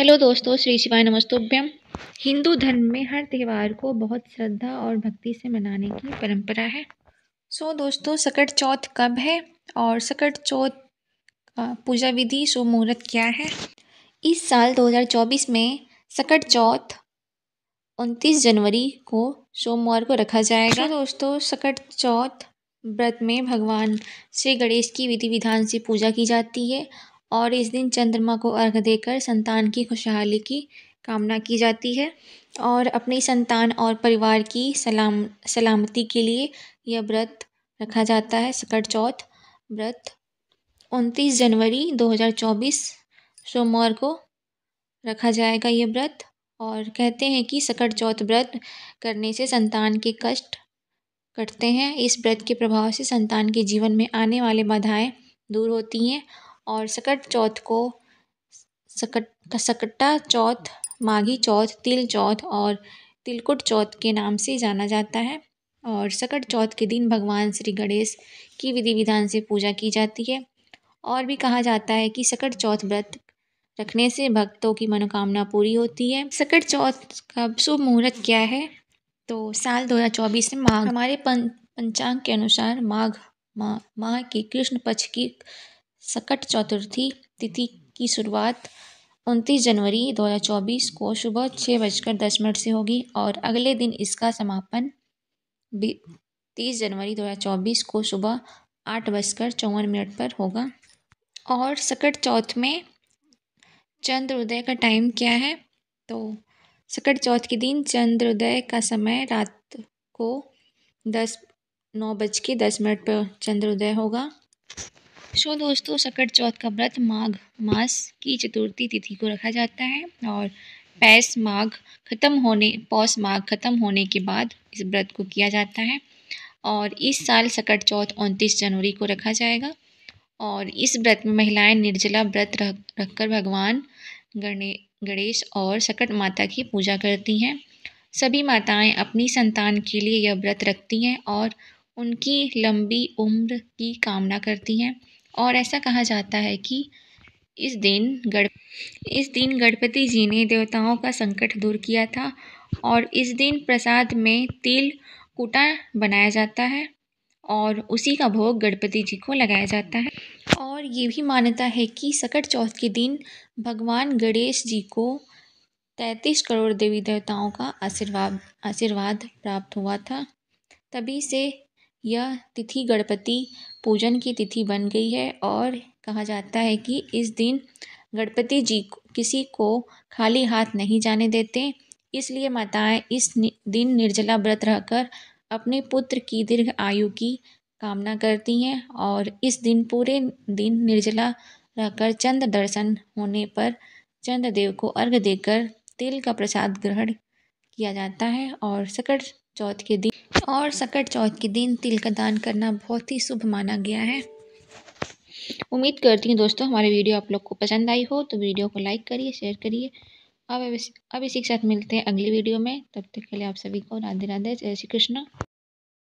hello दोस्तों श्री शिवाय नमस्तुभ्यम हिंदू धर्म में हर त्यौहार को बहुत श्रद्धा और भक्ति से मनाने की परंपरा है सो so, दोस्तों सकट चौथ कब है और सकट चौथ पूजा विधि सो मुहूर्त क्या है इस साल 2024 में सकट चौथ 29 जनवरी को सोमवार को रखा जाएगा so, दोस्तों सकट चौथ व्रत में भगवान श्री गणेश की विधि विधान से पूजा की जाती है और इस दिन चंद्रमा को अर्घ देकर संतान की खुशहाली की कामना की जाती है और अपनी संतान और परिवार की सलाम सलामती के लिए यह व्रत रखा जाता है सकट चौथ व्रत 29 जनवरी 2024 सोमवार को रखा जाएगा यह व्रत और कहते हैं कि सकट चौथ व्रत करने से संतान के कष्ट कटते हैं इस व्रत के प्रभाव से संतान के जीवन में आने वाले बाधाएं दूर होती हैं और सकट चौथ को सकट सकट्टा चौथ माघी चौथ तिल चौथ और तिलकुट चौथ के नाम से जाना जाता है और सकट चौथ के दिन भगवान श्री गणेश की विधि विधान से पूजा की जाती है और भी कहा जाता है कि सकट चौथ व्रत रखने से भक्तों की मनोकामना पूरी होती है सकट चौथ का शुभ मुहूर्त क्या है तो साल 2024 में माघ हमारे पंचांग के अनुसार माघ माह माँ के कृष्ण पक्ष की सकट चतुर्थी तिथि की शुरुआत उनतीस जनवरी 2024 को सुबह छः बजकर दस मिनट से होगी और अगले दिन इसका समापन तीस जनवरी 2024 को सुबह आठ बजकर चौवन मिनट पर होगा और सकट चौथ में चंद्रोदय का टाइम क्या है तो सकट चौथ के दिन चंद्रोदय का समय रात को दस नौ बज के दस मिनट पर चंद्रोदय होगा सो दोस्तों सकट चौथ का व्रत माघ मास की चतुर्थी तिथि को रखा जाता है और पैस माघ खत्म होने पौष माघ खत्म होने के बाद इस व्रत को किया जाता है और इस साल सकट चौथ उनतीस जनवरी को रखा जाएगा और इस व्रत में महिलाएं निर्जला व्रत रख रखकर भगवान गणे गणेश और सकट माता की पूजा करती हैं सभी माताएं अपनी संतान के लिए यह व्रत रखती हैं और उनकी लंबी उम्र की कामना करती हैं और ऐसा कहा जाता है कि इस दिन गण इस दिन गणपति जी ने देवताओं का संकट दूर किया था और इस दिन प्रसाद में तिल कुटा बनाया जाता है और उसी का भोग गणपति जी को लगाया जाता है और ये भी मान्यता है कि सकट चौथ के दिन भगवान गणेश जी को तैंतीस करोड़ देवी देवताओं का आशीर्वाद आशीर्वाद प्राप्त हुआ था तभी से यह तिथि गणपति पूजन की तिथि बन गई है और कहा जाता है कि इस दिन गणपति जी किसी को खाली हाथ नहीं जाने देते इसलिए माताएँ इस दिन निर्जला व्रत रहकर अपने पुत्र की दीर्घ आयु की कामना करती हैं और इस दिन पूरे दिन निर्जला रहकर चंद्र दर्शन होने पर चंद्रदेव को अर्घ देकर तिल का प्रसाद ग्रहण किया जाता है और सकट चौथ के दिन और सकट चौथ के दिन तिल का दान करना बहुत ही शुभ माना गया है उम्मीद करती हूँ दोस्तों हमारे वीडियो आप लोग को पसंद आई हो तो वीडियो को लाइक करिए शेयर करिए अब अब इसी के साथ मिलते हैं अगली वीडियो में तब तक के लिए आप सभी को राधे राधे जय श्री कृष्ण